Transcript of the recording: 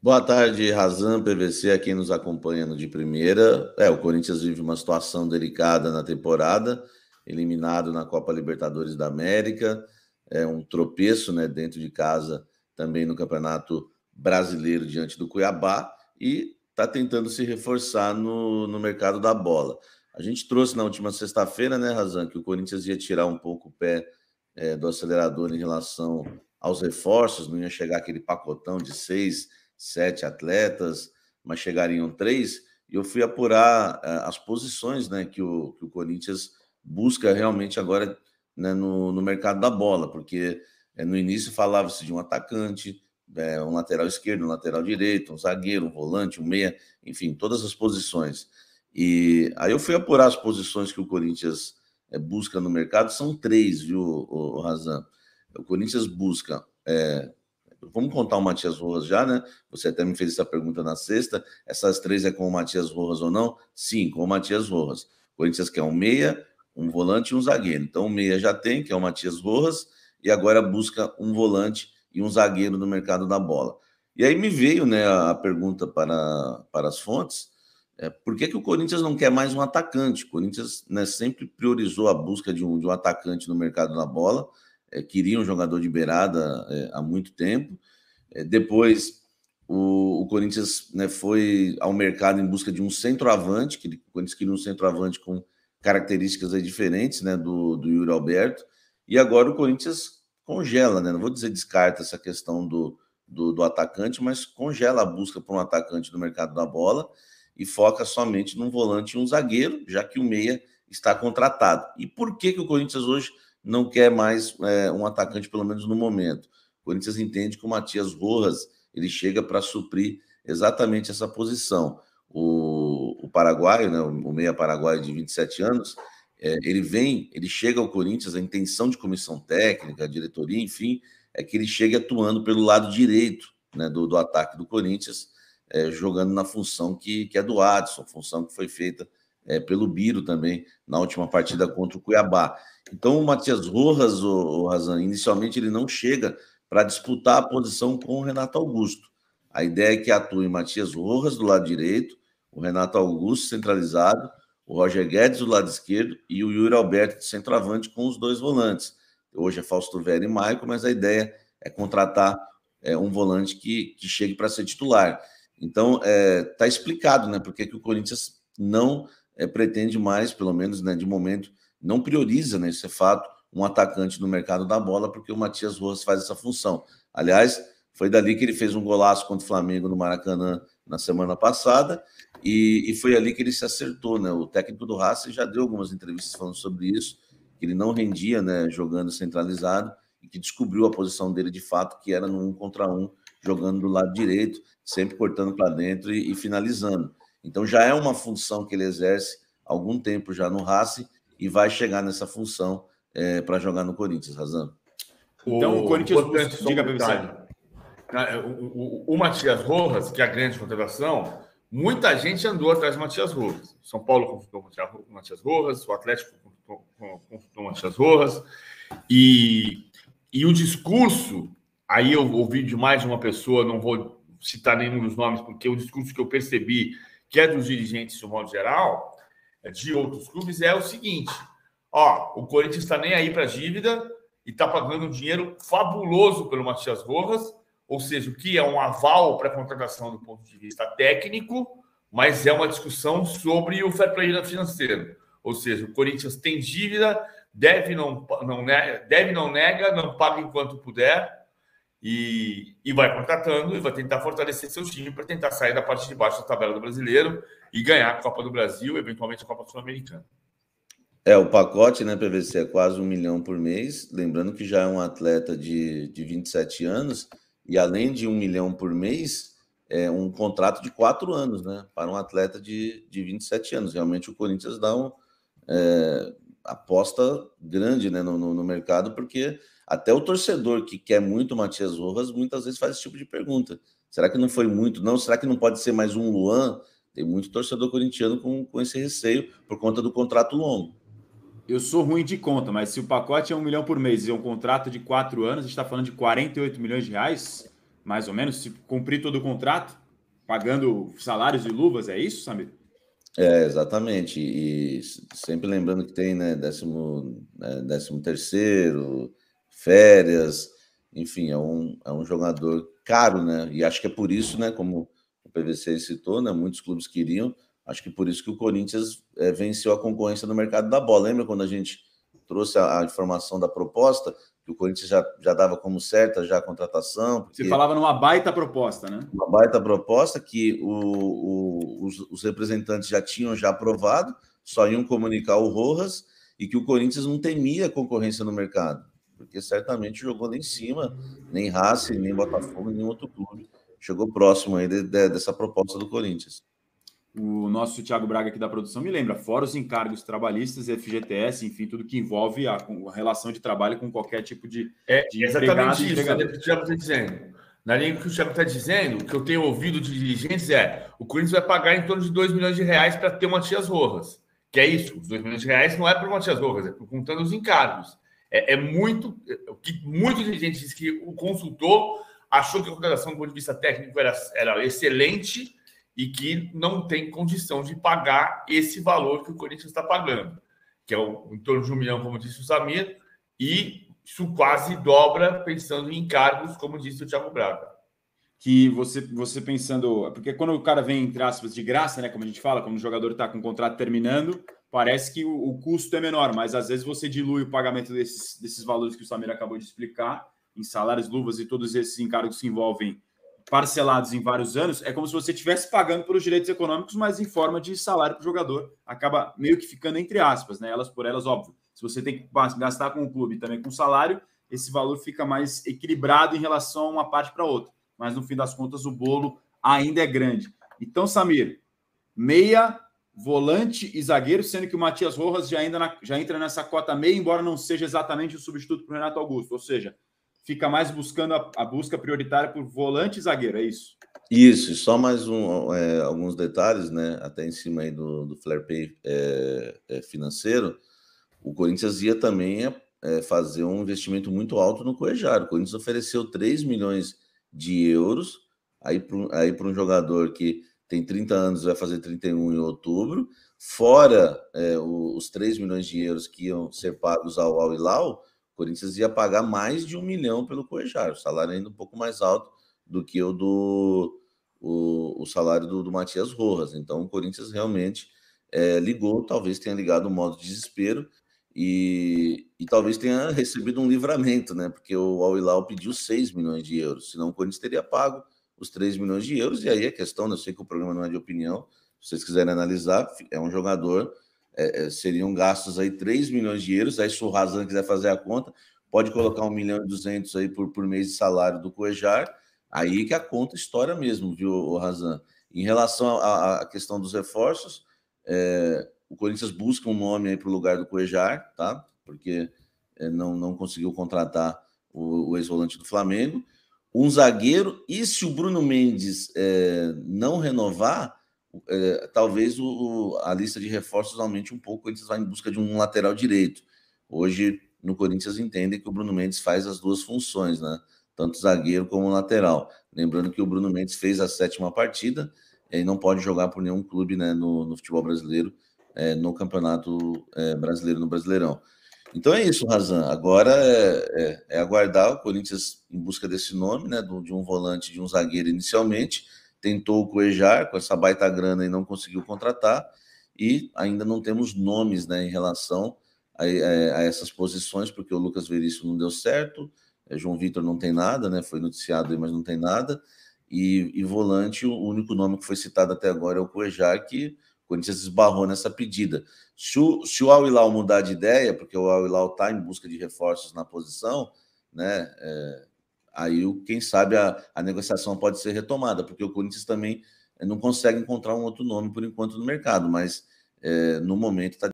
Boa tarde, Razan, PVC, a quem nos acompanha no de primeira. É, o Corinthians vive uma situação delicada na temporada, eliminado na Copa Libertadores da América, é um tropeço né, dentro de casa também no Campeonato Brasileiro diante do Cuiabá e está tentando se reforçar no, no mercado da bola. A gente trouxe na última sexta-feira, né, Razan, que o Corinthians ia tirar um pouco o pé é, do acelerador em relação aos reforços, não ia chegar aquele pacotão de seis sete atletas, mas chegariam três. E eu fui apurar eh, as posições né, que, o, que o Corinthians busca realmente agora né, no, no mercado da bola, porque eh, no início falava-se de um atacante, eh, um lateral esquerdo, um lateral direito, um zagueiro, um volante, um meia, enfim, todas as posições. E aí eu fui apurar as posições que o Corinthians busca no mercado, são três, viu, o, Razan? O Corinthians busca é, vamos contar o Matias Rojas já, né? Você até me fez essa pergunta na sexta. Essas três é com o Matias Rojas ou não? Sim, com o Matias Rojas. O Corinthians quer um meia, um volante e um zagueiro. Então, o meia já tem, que é o Matias Rojas, e agora busca um volante e um zagueiro no mercado da bola. E aí me veio né, a pergunta para, para as fontes, é, por que, que o Corinthians não quer mais um atacante? O Corinthians né, sempre priorizou a busca de um, de um atacante no mercado da bola, é, queria um jogador de beirada é, há muito tempo. É, depois, o, o Corinthians né, foi ao mercado em busca de um centroavante, que o Corinthians queria um centroavante com características diferentes né, do, do Yuri Alberto. E agora o Corinthians congela, né? não vou dizer descarta essa questão do, do, do atacante, mas congela a busca por um atacante no mercado da bola e foca somente num volante e um zagueiro, já que o meia está contratado. E por que, que o Corinthians hoje não quer mais é, um atacante, pelo menos no momento. O Corinthians entende que o Matias Rojas ele chega para suprir exatamente essa posição. O, o paraguaio, né, o meia paraguaio de 27 anos, é, ele vem, ele chega ao Corinthians, a intenção de comissão técnica, diretoria, enfim, é que ele chegue atuando pelo lado direito né, do, do ataque do Corinthians, é, jogando na função que, que é do Adson, função que foi feita é, pelo Biro também na última partida contra o Cuiabá. Então o Matias Rojas, o, o Razan, inicialmente ele não chega para disputar a posição com o Renato Augusto. A ideia é que atue Matias Rojas do lado direito, o Renato Augusto centralizado, o Roger Guedes do lado esquerdo e o Yuri Alberto de centroavante com os dois volantes. Hoje é Fausto Vera e Maico, mas a ideia é contratar é, um volante que, que chegue para ser titular. Então, está é, tá explicado né, porque que o Corinthians não é, pretende mais, pelo menos né, de momento, não prioriza, né, isso é fato, um atacante no mercado da bola, porque o Matias Rojas faz essa função. Aliás, foi dali que ele fez um golaço contra o Flamengo no Maracanã na semana passada, e, e foi ali que ele se acertou. Né? O técnico do Racing já deu algumas entrevistas falando sobre isso, que ele não rendia né, jogando centralizado, e que descobriu a posição dele de fato, que era no um contra um, jogando do lado direito, sempre cortando para dentro e, e finalizando. Então já é uma função que ele exerce há algum tempo já no Racing e vai chegar nessa função é, para jogar no Corinthians, Razan. Então o, Corinthians o, busca, é diga para ah, é, o, o, o Matias Rojas, que é a grande contratação, muita gente andou atrás do Matias Rojas. São Paulo consultou o Matias Rojas, o Atlético consultou o Matias Rojas. E, e o discurso, aí eu ouvi de mais de uma pessoa, não vou citar nenhum dos nomes, porque o discurso que eu percebi que é dos dirigentes, de um modo geral, de outros clubes, é o seguinte: ó, o Corinthians está nem aí para a dívida e está pagando um dinheiro fabuloso pelo Matias Rojas, ou seja, o que é um aval para a contratação do ponto de vista técnico, mas é uma discussão sobre o fair play financeiro. Ou seja, o Corinthians tem dívida, deve não, não, deve não nega, não paga enquanto puder e, e vai contratando e vai tentar fortalecer seu time para tentar sair da parte de baixo da tabela do brasileiro e ganhar a Copa do Brasil, eventualmente a Copa Sul-Americana. É, o pacote, né, PVC, é quase um milhão por mês. Lembrando que já é um atleta de, de 27 anos, e além de um milhão por mês, é um contrato de quatro anos, né? Para um atleta de, de 27 anos. Realmente o Corinthians dá um é, aposta grande né, no, no, no mercado, porque até o torcedor que quer muito o Matias Rojas muitas vezes faz esse tipo de pergunta. Será que não foi muito? Não? Será que não pode ser mais um Luan? Tem muito torcedor corintiano com, com esse receio por conta do contrato longo. Eu sou ruim de conta, mas se o pacote é um milhão por mês e é um contrato de quatro anos, a gente está falando de 48 milhões de reais, mais ou menos, se cumprir todo o contrato, pagando salários e luvas, é isso, Samir? É, exatamente. E sempre lembrando que tem, né, décimo, né, décimo terceiro, férias, enfim, é um, é um jogador caro, né? E acho que é por isso, né? Como o PVC citou, né? Muitos clubes queriam. Acho que por isso que o Corinthians é, venceu a concorrência no mercado da bola. Lembra quando a gente trouxe a, a informação da proposta? que o Corinthians já, já dava como certa já a contratação. Você falava numa baita proposta, né? Uma baita proposta que o, o, os, os, representantes já tinham já aprovado, só iam comunicar o Rojas e que o Corinthians não temia concorrência no mercado porque certamente jogou nem em cima, nem Racing, nem Botafogo, nem outro clube. Chegou próximo aí de, de, dessa proposta do Corinthians. O nosso Thiago Braga aqui da produção me lembra, fora os encargos trabalhistas, FGTS, enfim, tudo que envolve a, a relação de trabalho com qualquer tipo de. É de exatamente isso que o Thiago está dizendo. Na linha que o Thiago está dizendo, o que eu tenho ouvido de dirigentes é: o Corinthians vai pagar em torno de 2 milhões de reais para ter uma Tias Rojas. Que é isso, os 2 milhões de reais não é para uma Tias Rojas, é contando os encargos. É, é muito. É, o que muita gente que o consultor achou que a contratação do ponto de vista técnico era, era excelente e que não tem condição de pagar esse valor que o Corinthians está pagando, que é o, em torno de um milhão, como disse o Samir, e isso quase dobra pensando em encargos, como disse o Thiago Braga que você, você pensando. Porque quando o cara vem, entre aspas, de graça, né? Como a gente fala, quando o jogador está com o contrato terminando, parece que o, o, custo é menor, mas às vezes você dilui o pagamento desses, desses valores que o Samir acabou de explicar, em salários, luvas e todos esses encargos que envolvem parcelados em vários anos, é como se você estivesse pagando pelos direitos econômicos, mas em forma de salário para o jogador. Acaba meio que ficando entre aspas, né? Elas por elas, óbvio. Se você tem que gastar com o clube também com salário, esse valor fica mais equilibrado em relação a uma parte para outra. Mas no fim das contas, o bolo ainda é grande. Então, Samir, meia volante e zagueiro, sendo que o Matias Rojas já, ainda na, já entra nessa cota meia, embora não seja exatamente o substituto para o Renato Augusto. Ou seja, fica mais buscando a, a, busca prioritária por volante e zagueiro, é isso? Isso, só mais um, é, alguns detalhes, né? Até em cima aí do, do Flare Pay é, é, financeiro, o Corinthians ia também é, é, fazer um investimento muito alto no Coejar. O Corinthians ofereceu 3 milhões de euros aí para aí um jogador que tem 30 anos, vai fazer 31 em outubro, fora é, os 3 milhões de euros que iam ser pagos ao Al Hilal, o Corinthians ia pagar mais de um milhão pelo Coejar, o salário ainda um pouco mais alto do que o do o, o salário do, do, Matias Rojas. Então o Corinthians realmente é, ligou, talvez tenha ligado o um modo de desespero e, e, talvez tenha recebido um livramento, né? Porque o Al Hilal pediu 6 milhões de euros, senão o Corinthians teria pago os 3 milhões de euros. E aí a questão, né, eu sei que o programa não é de opinião, se vocês quiserem analisar, é um jogador, é, é seriam gastos aí 3 milhões de euros. Aí se o Razan quiser fazer a conta, pode colocar 1 milhão e 200 aí por, por mês de salário do Coejar. Aí que a conta história mesmo, viu, Razan? Em relação à questão dos reforços, é, o Corinthians busca um nome aí para o lugar do Coejar, tá? Porque é, não, não conseguiu contratar o, o ex-volante do Flamengo um zagueiro, e se o Bruno Mendes é, não renovar, é, talvez o, a lista de reforços aumente um pouco, eles vão em busca de um lateral direito. Hoje, no Corinthians, entendem que o Bruno Mendes faz as duas funções, né? tanto zagueiro como lateral. Lembrando que o Bruno Mendes fez a sétima partida e não pode jogar por nenhum clube né, no, no futebol brasileiro, é, no Campeonato é, Brasileiro, no Brasileirão. Então é isso, Razan. Agora é, é, é, aguardar o Corinthians em busca desse nome, né? De um volante, de um zagueiro inicialmente. Tentou o coejar com essa baita grana e não conseguiu contratar. E ainda não temos nomes né, em relação a, a, é, a essas posições, porque o Lucas Veríssimo não deu certo, é, João Vitor não tem nada, né? Foi noticiado aí, mas não tem nada. E, e volante, o único nome que foi citado até agora é o Cuejar, que Corinthians esbarrou nessa pedida. Se o, se o Al-Hilal mudar de ideia, porque o Al-Hilal está em busca de reforços na posição, né? É, aí, quem sabe, a, a negociação pode ser retomada, porque o Corinthians também é, não consegue encontrar um outro nome por enquanto no mercado, mas é, no momento está